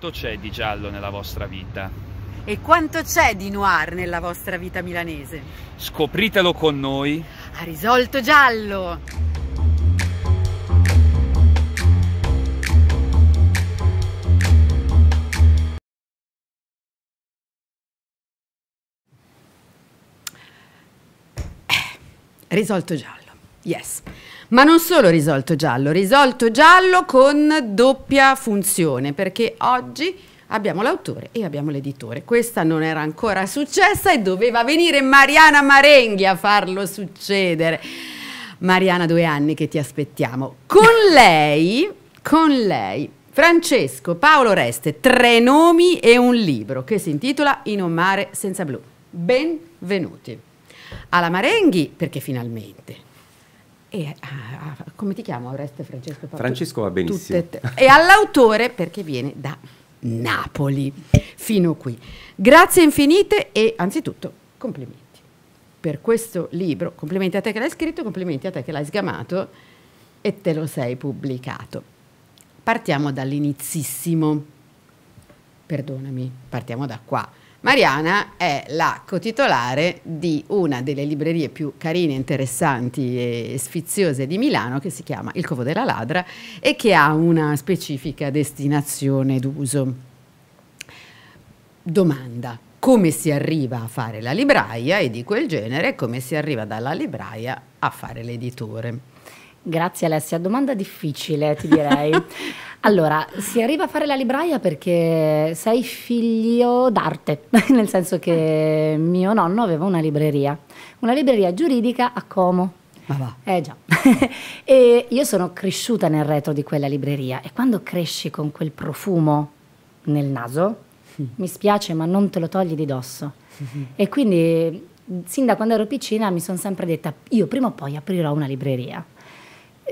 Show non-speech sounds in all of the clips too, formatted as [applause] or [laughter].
Quanto c'è di giallo nella vostra vita? E quanto c'è di noir nella vostra vita milanese? Scopritelo con noi. A risolto giallo! Eh, risolto giallo. Yes. Ma non solo risolto giallo, risolto giallo con doppia funzione, perché oggi abbiamo l'autore e abbiamo l'editore. Questa non era ancora successa e doveva venire Mariana Marenghi a farlo succedere. Mariana, due anni che ti aspettiamo. Con [laughs] lei, con lei, Francesco Paolo Reste, tre nomi e un libro che si intitola In un mare senza blu. Benvenuti. Alla Marenghi, perché finalmente e a, eh, a, ah, come ti chiamo Oreste Francesco Paolo? Francesco va benissimo. Tutte, e all'autore perché viene da Napoli. Fino qui. Grazie infinite e anzitutto complimenti per questo libro. Complimenti a te che l'hai scritto, complimenti a te che l'hai sgamato e te lo sei pubblicato. Partiamo dall'inizissimo. Perdonami, partiamo da qua. Mariana è la cotitolare di una delle librerie più carine, interessanti e sfiziose di Milano che si chiama Il Covo della Ladra e che ha una specifica destinazione d'uso. Domanda. Come si arriva a fare la libraia e di quel genere, come si arriva dalla libraia a fare l'editore? Grazie Alessia, domanda difficile ti direi. [laughs] Allora, si arriva a fare la libraia perché sei figlio d'arte, [laughs] nel senso che mio nonno aveva una libreria, una libreria giuridica a Como. Ma ah, va. Eh già. [laughs] e io sono cresciuta nel retro di quella libreria e quando cresci con quel profumo nel naso, sì. [laughs] mi spiace ma non te lo togli di dosso. Sì, sì. E quindi sin da quando ero piccina mi sono sempre detta io prima o poi aprirò una libreria.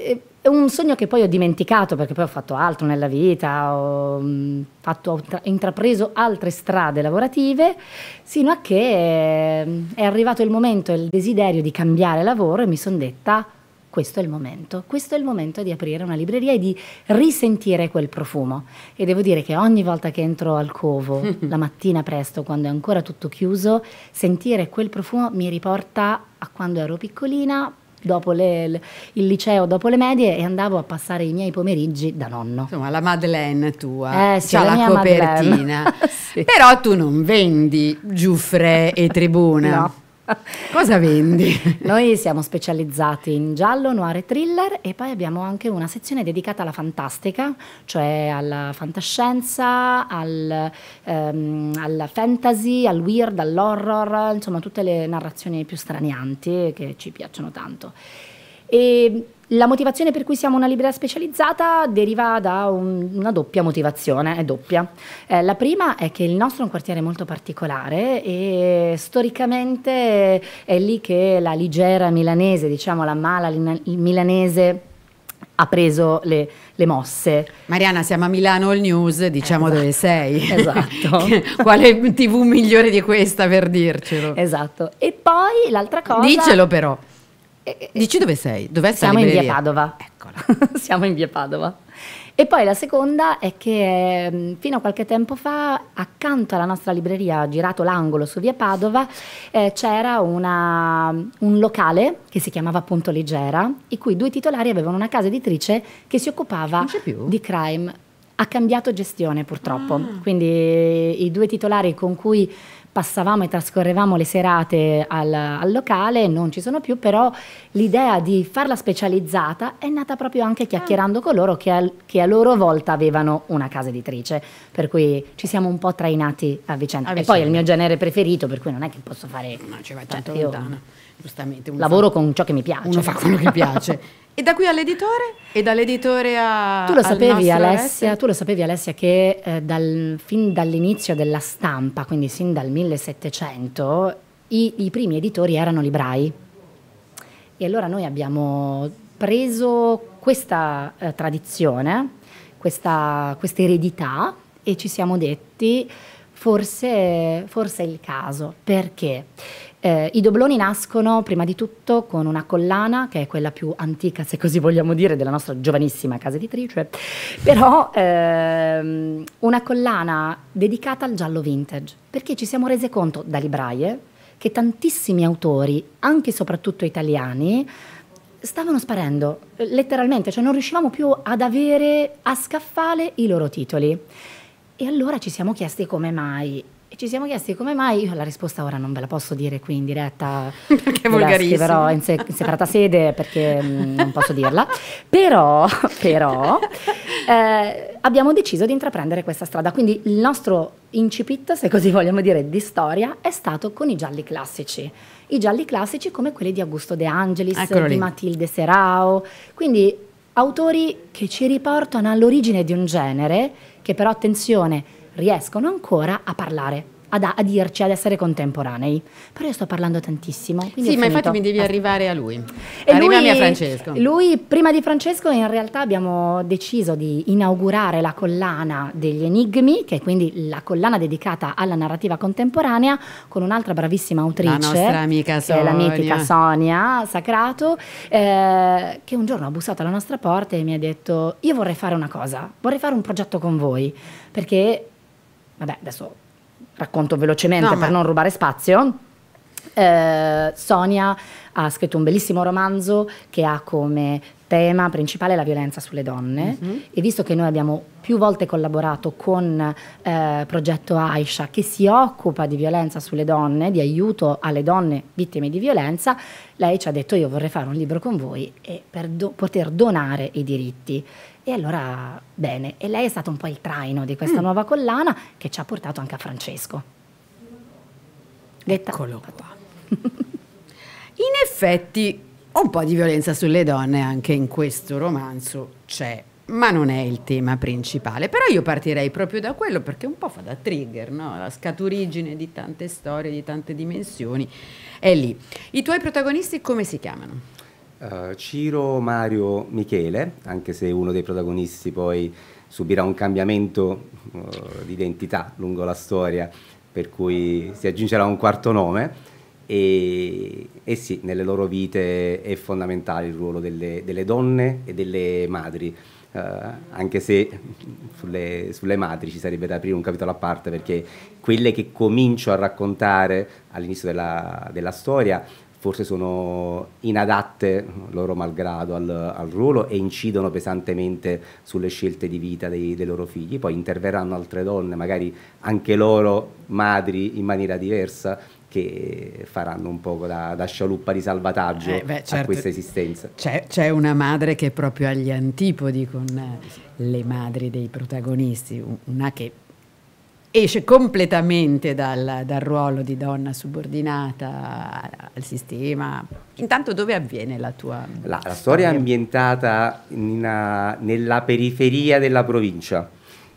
Eh, è un sogno che poi ho dimenticato perché poi ho fatto altro nella vita, ho, mm, fatto, ho intrapreso altre strade lavorative, sino a che mm, è arrivato il momento, e il desiderio di cambiare lavoro e mi sono detta questo è il momento, questo è il momento di aprire una libreria e di risentire quel profumo. E devo dire che ogni volta che entro al covo, [laughs] la mattina presto, quando è ancora tutto chiuso, sentire quel profumo mi riporta a quando ero piccolina, dopo le, le, il liceo, dopo le medie e andavo a passare i miei pomeriggi da nonno. Insomma, la Madeleine tua, eh, sì, la, la copertina. [laughs] sì. Però tu non vendi giuffre e tribuna. no. [laughs] Cosa vendi? [laughs] Noi siamo specializzati in giallo, noir e thriller e poi abbiamo anche una sezione dedicata alla fantastica, cioè alla fantascienza, al, ehm, alla fantasy, al weird, all'horror, insomma tutte le narrazioni più stranianti che ci piacciono tanto. E la motivazione per cui siamo una libreria specializzata deriva da un, una doppia motivazione, è doppia. Eh, la prima è che il nostro è un quartiere molto particolare e storicamente è lì che la ligera milanese, diciamo la mala milanese, ha preso le, le, mosse. Mariana, siamo a Milano All News, diciamo esatto. dove sei. [laughs] [laughs] Esatto. Quale TV migliore di questa per dircelo? Esatto. E poi l'altra cosa... Dicelo però. Eh, eh, Dici dove sei? Dove Siamo in via Padova. Eccola. [laughs] Siamo in via Padova. E poi la seconda è che mm, fino a qualche tempo fa, accanto alla nostra libreria, girato l'angolo su via Padova, eh, c'era una, un locale che si chiamava appunto Leggera, i cui due titolari avevano una casa editrice che si occupava di crime. Ha cambiato gestione purtroppo, ah. quindi i due titolari con cui passavamo e trascorrevamo le serate al, al locale, non ci sono più, però l'idea di farla specializzata è nata proprio anche chiacchierando ah. con loro che, al, che, a loro volta avevano una casa editrice, per cui ci siamo un po' trainati a vicenda. A vicenda. E poi è il mio genere preferito, per cui non è che posso fare... No, ci va cioè, tanto lontano, giustamente. Lavoro fa, con ciò che mi piace. Uno fa quello che piace. [laughs] E da qui all'editore? E dall'editore a. Tu lo sapevi, Alessia, tu lo sapevi Alessia, che eh, dal, fin dall'inizio della stampa, quindi sin dal 1700, i, i primi editori erano librai. E allora noi abbiamo preso questa eh, tradizione, questa, eredità e ci siamo detti forse, forse è il caso. Perché? Eh, I dobloni nascono prima di tutto con una collana, che è quella più antica, se così vogliamo dire, della nostra giovanissima casa editrice, però ehm, una collana dedicata al giallo vintage, perché ci siamo rese conto da libraie che tantissimi autori, anche e soprattutto italiani, stavano sparendo, letteralmente, cioè non riuscivamo più ad avere a scaffale i loro titoli. E allora ci siamo chiesti come mai e ci siamo chiesti come mai, io la risposta ora non ve la posso dire qui in diretta, [laughs] perché è volgarissima. Però in, se- in separata sede perché mh, mm, non posso dirla, però, [laughs] però eh, abbiamo deciso di intraprendere questa strada. Quindi il nostro incipit, se così vogliamo dire, di storia è stato con i gialli classici. I gialli classici come quelli di Augusto De Angelis, Eccolo di lì. Matilde Serao, quindi autori che ci riportano all'origine di un genere che però attenzione riescono ancora a parlare. Ad a, dirci, ad essere contemporanei. Però io sto parlando tantissimo. Sì, ma infatti mi devi ah. arrivare a lui. E Arrivami lui, a Francesco. Lui, prima di Francesco, in realtà abbiamo deciso di inaugurare la collana degli enigmi, che è quindi la collana dedicata alla narrativa contemporanea, con un'altra bravissima autrice. La nostra amica Sonia. la mitica Sonia Sacrato, eh, che un giorno ha bussato alla nostra porta e mi ha detto, io vorrei fare una cosa, vorrei fare un progetto con voi, perché vabbè adesso racconto velocemente no, per ma... non rubare spazio. Eh, Sonia ha scritto un bellissimo romanzo che ha come tema principale la violenza sulle donne mm -hmm. e visto che noi abbiamo più volte collaborato con eh, Progetto Aisha che si occupa di violenza sulle donne, di aiuto alle donne vittime di violenza, lei ci ha detto io vorrei fare un libro con voi e per do poter donare i diritti. E allora bene, e lei è stato un po' il traino di questa mm. nuova collana che ci ha portato anche a Francesco. Eccolo qua. [laughs] in effetti un po' di violenza sulle donne anche in questo romanzo c'è, ma non è il tema principale. Però io partirei proprio da quello perché un po' fa da trigger, no? La scaturigine di tante storie, di tante dimensioni è lì. I tuoi protagonisti come si chiamano? Uh, Ciro, Mario, Michele, anche se uno dei protagonisti poi subirà un cambiamento uh, di identità lungo la storia per cui si aggiungerà un quarto nome. E, e, sì, nelle loro vite è fondamentale il ruolo delle, delle donne e delle madri, eh, anche se sulle, sulle, madri ci sarebbe da aprire un capitolo a parte perché quelle che comincio a raccontare all'inizio della, della storia forse sono inadatte loro malgrado al, al, ruolo e incidono pesantemente sulle scelte di vita dei, dei, loro figli, poi interverranno altre donne, magari anche loro madri in maniera diversa che faranno un po' da, da scialuppa di salvataggio eh beh, certo. a questa esistenza. C'è, c'è, una madre che è proprio agli antipodi con le madri dei protagonisti, una che esce completamente dal, dal, ruolo di donna subordinata al sistema. Intanto dove avviene la tua... La, la storia è ambientata una, nella periferia della provincia,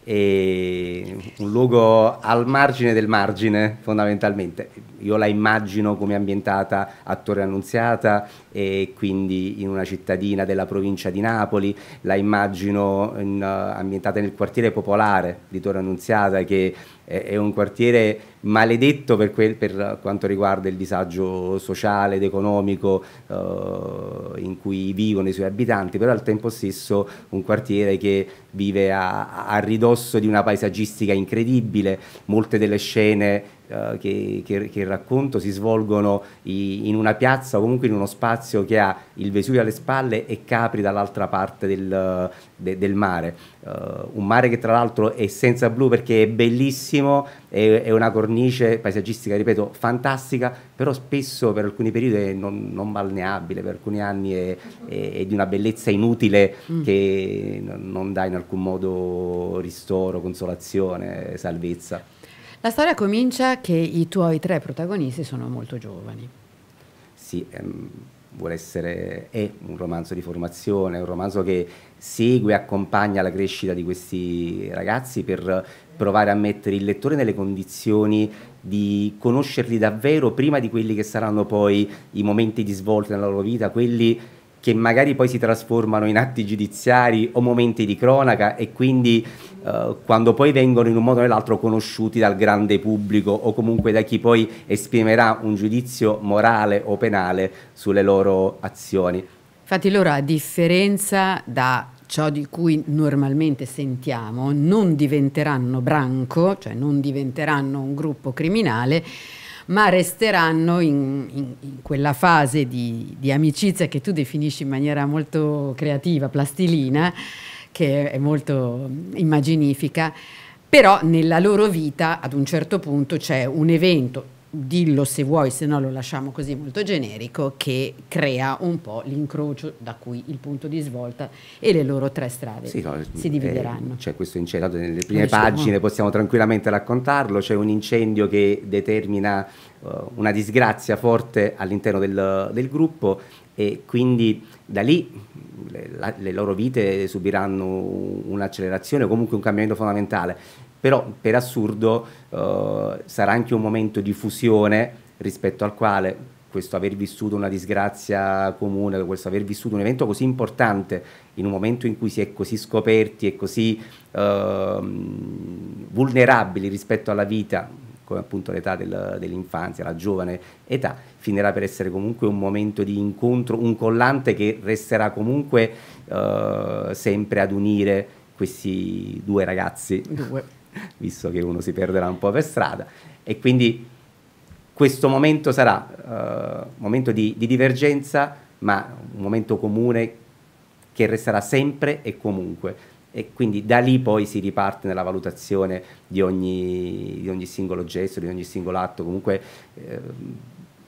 e un luogo al margine del margine fondamentalmente. Io la immagino come ambientata a Torre Annunziata e quindi in una cittadina della provincia di Napoli, la immagino in, eh, ambientata nel quartiere popolare di Torre Annunziata che è un quartiere maledetto per, quel, per, quanto riguarda il disagio sociale ed economico eh, in cui vivono i suoi abitanti, però al tempo stesso un quartiere che vive a, a ridosso di una paesaggistica incredibile, molte delle scene eh, che, che, che, racconto si svolgono i, in una piazza o comunque in uno spazio che ha il Vesuvio alle spalle e Capri dall'altra parte del, de, del mare. Uh, un mare che tra l'altro è senza blu perché è bellissimo, è, è, una cornice paesaggistica, ripeto, fantastica, però spesso per alcuni periodi è non, non balneabile, per alcuni anni è, è, è di una bellezza inutile mm. che non dà in alcun modo ristoro, consolazione, salvezza. La storia comincia che i tuoi tre protagonisti sono molto giovani. Sì, ehm, vuole essere, è un romanzo di formazione, un romanzo che segue, e accompagna la crescita di questi ragazzi per provare a mettere il lettore nelle condizioni di conoscerli davvero prima di quelli che saranno poi i momenti di svolta nella loro vita, quelli che magari poi si trasformano in atti giudiziari o momenti di cronaca e quindi eh, quando poi vengono in un modo o nell'altro conosciuti dal grande pubblico o comunque da chi poi esprimerà un giudizio morale o penale sulle loro azioni. Infatti loro a differenza da ciò di cui normalmente sentiamo, non diventeranno branco, cioè non diventeranno un gruppo criminale, ma resteranno in, in, in quella fase di, di amicizia che tu definisci in maniera molto creativa, plastilina, che è molto immaginifica, però nella loro vita ad un certo punto c'è un evento dillo se vuoi, se no lo lasciamo così molto generico, che crea un po' l'incrocio da cui il punto di svolta e le loro tre strade sì, no, si divideranno. Eh, cioè questo incendio, nelle prime diciamo. pagine possiamo tranquillamente raccontarlo, c'è un incendio che determina uh, una disgrazia forte all'interno del, del gruppo e quindi da lì le, la, le, loro vite subiranno un'accelerazione, o comunque un cambiamento fondamentale però per assurdo eh, sarà anche un momento di fusione rispetto al quale questo aver vissuto una disgrazia comune, questo aver vissuto un evento così importante in un momento in cui si è così scoperti e così eh, vulnerabili rispetto alla vita, come appunto l'età del, dell'infanzia, la giovane età, finirà per essere comunque un momento di incontro, un collante che resterà comunque eh, sempre ad unire questi due ragazzi. Due. [laughs] visto che uno si perderà un po' per strada. E quindi questo momento sarà un uh, eh, momento di, di divergenza, ma un momento comune che resterà sempre e comunque e quindi da lì poi si riparte nella valutazione di ogni, di ogni singolo gesto, di ogni singolo atto, comunque eh,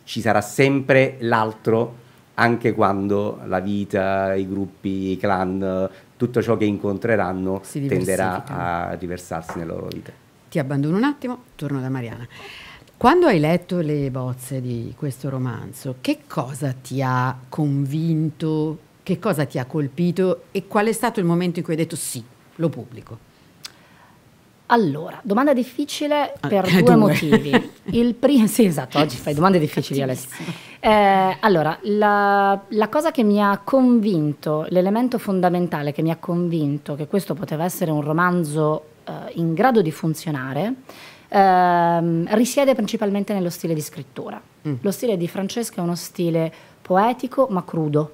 ci sarà sempre l'altro anche quando la vita, i gruppi, i clan tutto ciò che incontreranno tenderà a riversarsi nella loro vita. Ti abbandono un attimo, torno da Mariana. Quando hai letto le bozze di questo romanzo, che cosa ti ha convinto, che cosa ti ha colpito e qual è stato il momento in cui hai detto sì, lo pubblico? Allora, domanda difficile ah, per eh, due, due, motivi. [laughs] Il primo, sì, esatto, oggi fai domande difficili, Alessia. Eh, allora, la, la, cosa che mi ha convinto, l'elemento fondamentale che mi ha convinto che questo poteva essere un romanzo eh, in grado di funzionare, ehm, risiede principalmente nello stile di scrittura. Mm. Lo stile di Francesca è uno stile poetico ma crudo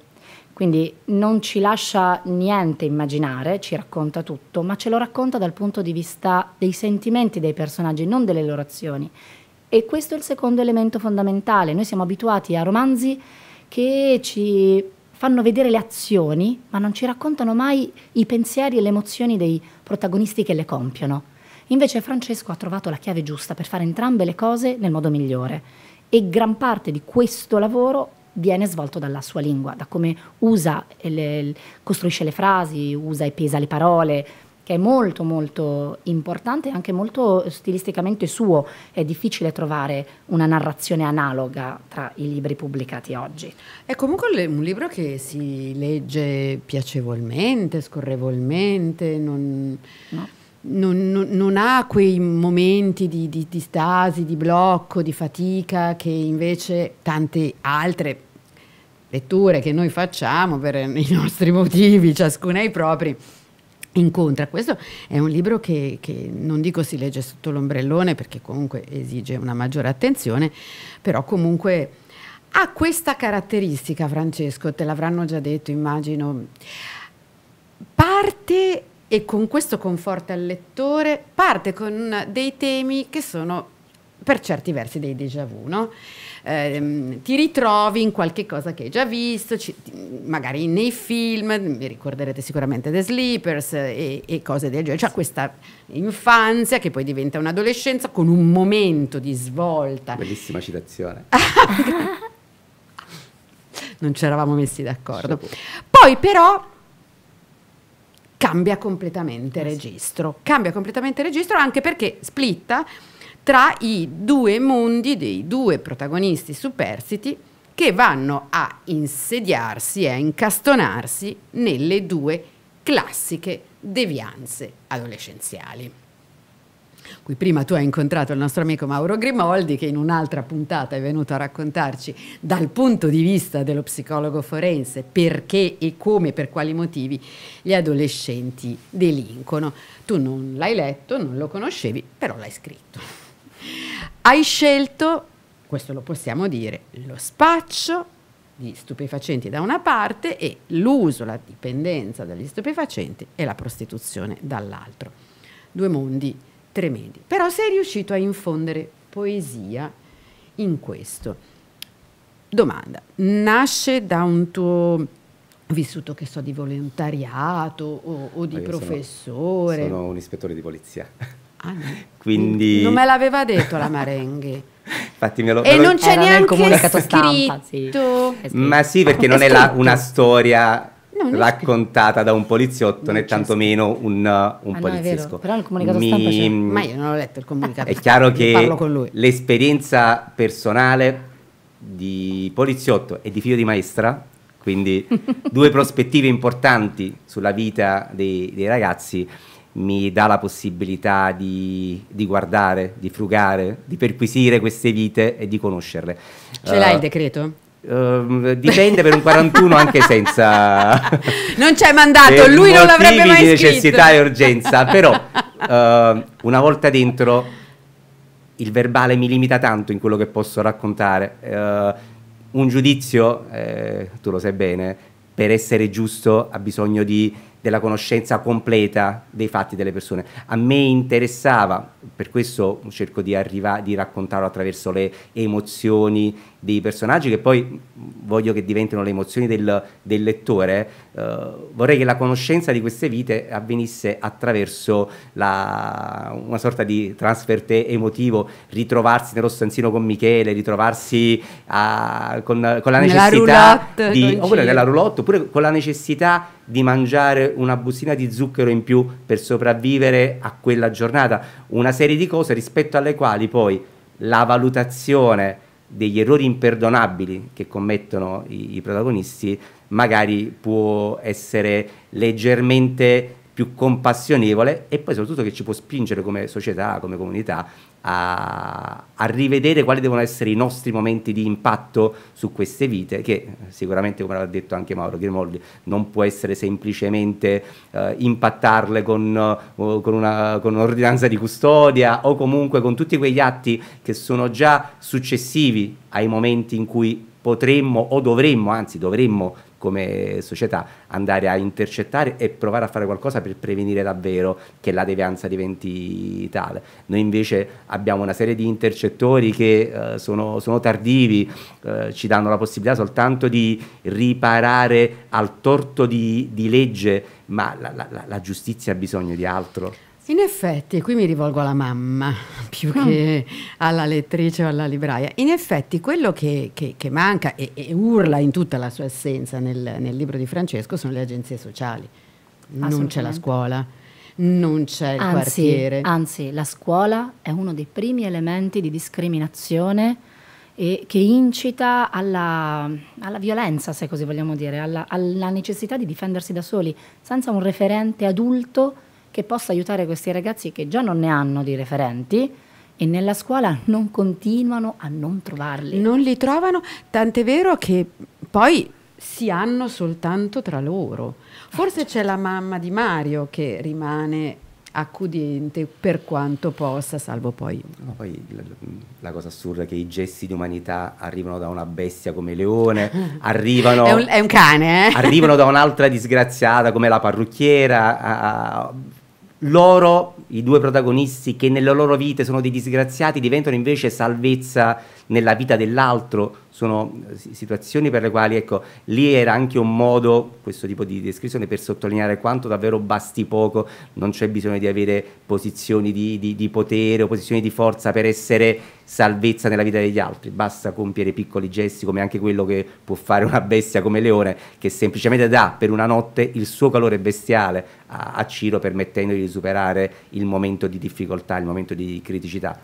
quindi non ci lascia niente immaginare, ci racconta tutto, ma ce lo racconta dal punto di vista dei sentimenti dei personaggi, non delle loro azioni. E questo è il secondo elemento fondamentale. Noi siamo abituati a romanzi che ci fanno vedere le azioni, ma non ci raccontano mai i pensieri e le emozioni dei protagonisti che le compiono. Invece Francesco ha trovato la chiave giusta per fare entrambe le cose nel modo migliore. E gran parte di questo lavoro viene svolto dalla sua lingua, da come usa, le, costruisce le frasi, usa e pesa le parole, che è molto molto importante e anche molto stilisticamente suo. È difficile trovare una narrazione analoga tra i libri pubblicati oggi. È comunque un libro che si legge piacevolmente, scorrevolmente, non... No non, non, non, ha quei momenti di, di, di, stasi, di blocco, di fatica che invece tante altre letture che noi facciamo per i nostri motivi, ciascuna ai propri, incontra. Questo è un libro che, che non dico si legge sotto l'ombrellone perché comunque esige una maggiore attenzione, però comunque ha questa caratteristica, Francesco, te l'avranno già detto, immagino, parte e con questo conforto al lettore, parte con dei temi che sono per certi versi dei déjà vu, no? eh, ti ritrovi in qualche cosa che hai già visto, ci, magari nei film, vi ricorderete sicuramente The Sleepers e, e cose del genere, cioè questa infanzia che poi diventa un'adolescenza con un momento di svolta. Bellissima citazione. [laughs] non ci eravamo messi d'accordo. Poi però cambia completamente eh registro, cambia completamente registro anche perché splitta tra i due mondi dei due protagonisti superstiti che vanno a insediarsi e a incastonarsi nelle due classiche devianze adolescenziali cui prima tu hai incontrato il nostro amico Mauro Grimoldi che in un'altra puntata è venuto a raccontarci dal punto di vista dello psicologo forense perché e come e per quali motivi gli adolescenti delinquono. Tu non l'hai letto, non lo conoscevi, però l'hai scritto. Hai scelto, questo lo possiamo dire, lo spaccio di stupefacenti da una parte e l'uso, la dipendenza dagli stupefacenti e la prostituzione dall'altro. Due mondi tremendi. Però sei riuscito a infondere poesia in questo. Domanda, nasce da un tuo vissuto che so di volontariato o, o di ah, professore? Sono, sono, un ispettore di polizia. Ah, no. [laughs] Quindi... Non me l'aveva detto la Marenghi. Infatti me lo, e non c'è neanche comunicato scritto. Stampa, sì. Scritto. Ma sì, perché non è, è la, una storia raccontata è... da un poliziotto non né tantomeno un, eh, un ah, poliziesco. No, Però il comunicato Mi... stampa c'è. Ma io non ho letto il comunicato. È chiaro che l'esperienza personale di poliziotto e di figlio di maestra, quindi [laughs] due prospettive importanti sulla vita dei, dei ragazzi, mi dà la possibilità di, di, guardare, di frugare, di perquisire queste vite e di conoscerle. Ce l'hai uh, il eh, decreto? Ehm, dipende per un 41 anche senza [laughs] non c'è mandato lui non l'avrebbe mai di necessità e urgenza però uh, [laughs] una volta dentro il verbale mi limita tanto in quello che posso raccontare uh, un giudizio eh, tu lo sai bene per essere giusto ha bisogno di, della conoscenza completa dei fatti delle persone. A me interessava, per questo cerco di, arriva, di raccontarlo attraverso le emozioni, dei personaggi che poi voglio che diventino le emozioni del, del lettore, eh, vorrei che la conoscenza di queste vite avvenisse attraverso la, una sorta di transferte emotivo, ritrovarsi nello stanzino con Michele, ritrovarsi a, con, con, la necessità nella di, oppure nella roulotte, oppure con la necessità di mangiare una bustina di zucchero in più per sopravvivere a quella giornata, una serie di cose rispetto alle quali poi la valutazione degli errori imperdonabili che commettono i, i protagonisti magari può essere leggermente più compassionevole e poi soprattutto che ci può spingere come società, come comunità a, a, rivedere quali devono essere i nostri momenti di impatto su queste vite che eh, sicuramente come l'ha detto anche Mauro Grimoldi non può essere semplicemente eh, impattarle con, eh, con un'ordinanza di custodia o comunque con tutti quegli atti che sono già successivi ai momenti in cui potremmo o dovremmo, anzi dovremmo come società andare a intercettare e provare a fare qualcosa per prevenire davvero che la devianza diventi tale. Noi invece abbiamo una serie di intercettori che eh, sono, sono, tardivi, eh, ci danno la possibilità soltanto di riparare al torto di, di legge, ma la, la, la giustizia ha bisogno di altro. In effetti, qui mi rivolgo alla mamma [laughs] più mm. che alla lettrice o alla libraia. In effetti, quello che, che, che manca e, e, urla in tutta la sua essenza nel, nel libro di Francesco sono le agenzie sociali. Non c'è la scuola, non c'è il anzi, quartiere. Anzi, la scuola è uno dei primi elementi di discriminazione e che incita alla, alla, violenza, se così vogliamo dire, alla, alla necessità di difendersi da soli, senza un referente adulto che possa aiutare questi ragazzi che già non ne hanno di referenti e nella scuola non continuano a non trovarli. Non li trovano, tant'è vero che poi si hanno soltanto tra loro. Forse certo. c'è la mamma di Mario che rimane accudiente per quanto possa, salvo poi... No, poi la, la, cosa assurda è che i gesti di umanità arrivano da una bestia come Leone, [laughs] arrivano... è, un, è, un, cane, eh? Arrivano da un'altra disgraziata come la parrucchiera, a, a, loro, i due protagonisti che nelle loro vite sono dei disgraziati, diventano invece salvezza nella vita dell'altro sono eh, situazioni per le quali ecco, lì era anche un modo, questo tipo di descrizione, per sottolineare quanto davvero basti poco, non c'è bisogno di avere posizioni di, di, di potere o posizioni di forza per essere salvezza nella vita degli altri, basta compiere piccoli gesti come anche quello che può fare una bestia come Leone che semplicemente dà per una notte il suo calore bestiale a, a Ciro permettendogli di superare il momento di difficoltà, il momento di criticità.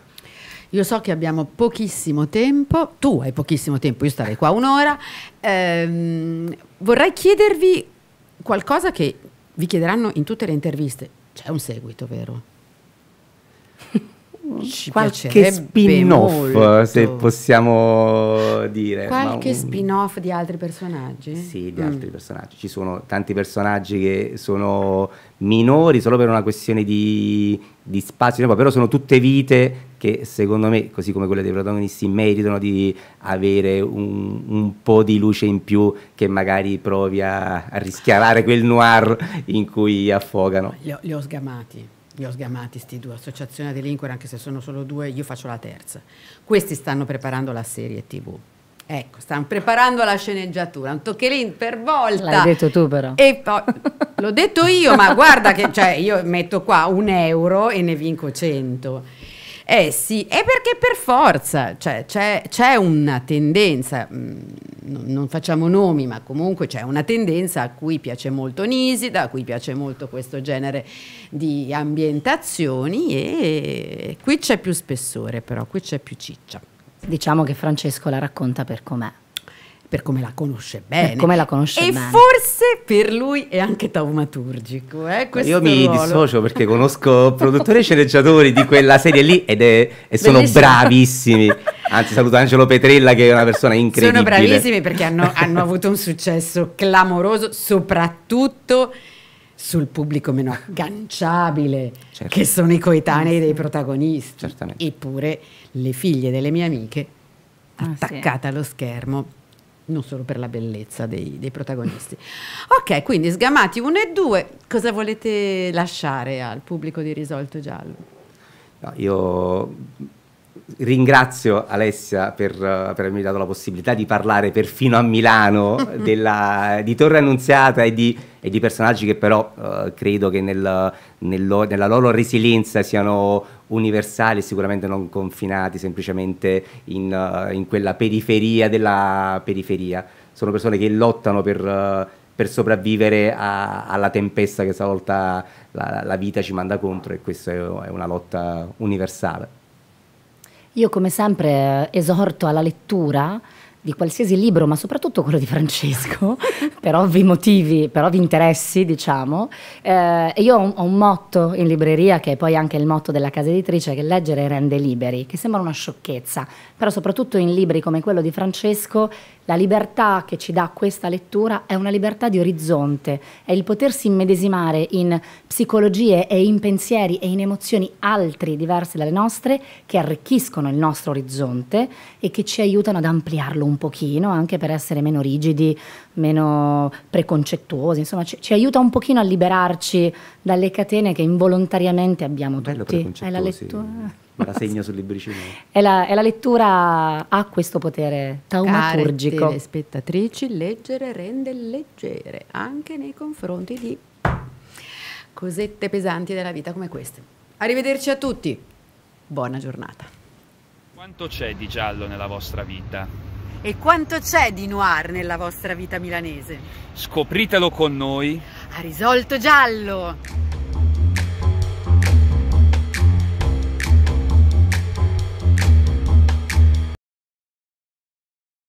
Io so che abbiamo pochissimo tempo, tu hai pochissimo tempo, io starei qua un'ora. Ehm, vorrei chiedervi qualcosa che vi chiederanno in tutte le interviste. C'è un seguito, vero? [laughs] Ci qualche spin-off, molto. se possiamo dire. Qualche un... spin-off di altri personaggi? Sì, di mm. altri personaggi. Ci sono tanti personaggi che sono minori solo per una questione di, di spazio, però sono tutte vite che secondo me, così come quelle dei protagonisti, meritano di avere un, un po' di luce in più che magari provi a, a rischiarare quel noir in cui affogano. Li ho, li ho sgamati li ho sgamati questi due, associazione a delinquere, anche se sono solo due, io faccio la terza. Questi stanno preparando la serie TV. Ecco, stanno preparando la sceneggiatura, un tocchelin per volta. L'hai detto tu però. E poi, l'ho detto io, ma guarda che cioè, io metto qua un euro e ne vinco cento. Eh sì, è perché per forza, cioè, c'è, c'è, una tendenza, mh, mm, non facciamo nomi, ma comunque c'è una tendenza a cui piace molto Nisida, a cui piace molto questo genere di ambientazioni e qui c'è più spessore però, qui c'è più ciccia. Diciamo che Francesco la racconta per com'è per come la conosce bene. Come la conosce e bene. forse per lui è anche taumaturgico. Eh, Io mi ruolo. dissocio perché conosco produttori e sceneggiatori di quella serie lì ed è, e sono bravissimi. Anzi, saluto Angelo Petrella che è una persona incredibile. Sono bravissimi perché hanno, hanno avuto un successo clamoroso, soprattutto sul pubblico meno agganciabile certo. che sono i coetanei dei certo. protagonisti. Certamente. Eppure le figlie delle mie amiche, attaccate ah, sì. allo schermo, non solo per la bellezza dei, dei protagonisti. Ok, quindi sgamati uno e due, cosa volete lasciare al pubblico di Risolto Giallo? No, io ringrazio Alessia per, eh, per, avermi dato la possibilità di parlare perfino a Milano [laughs] della, di Torre Annunziata e di, e di personaggi che però uh, credo che nel, nel, nella loro resilienza siano universali, sicuramente non confinati semplicemente in, uh, in, quella periferia della periferia. Sono persone che lottano per, uh, per sopravvivere a, alla tempesta che stavolta la, la, vita ci manda contro e questa è una lotta universale. Io come sempre esorto alla lettura di qualsiasi libro, ma soprattutto quello di Francesco, [laughs] per ovvi motivi, per ovvi interessi, diciamo. Eh, io ho un, ho un, motto in libreria, che è poi anche il motto della casa editrice, che leggere rende liberi, che sembra una sciocchezza, però soprattutto in libri come quello di Francesco la libertà che ci dà questa lettura è una libertà di orizzonte, è il potersi immedesimare in psicologie e in pensieri e in emozioni altri, diverse dalle nostre, che arricchiscono il nostro orizzonte e che ci aiutano ad ampliarlo un pochino, anche per essere meno rigidi, meno preconcettuosi, insomma ci, ci aiuta un pochino a liberarci dalle catene che involontariamente abbiamo Bello tutti. È la lettura. Me la segno sul libricino. È la, è la lettura ha questo potere taumaturgico. Care spettatrici, leggere rende leggere anche nei confronti di cosette pesanti della vita come queste. Arrivederci a tutti. Buona giornata. Quanto c'è di giallo nella vostra vita? E quanto c'è di noir nella vostra vita milanese? Scopritelo con noi. Ha risolto giallo.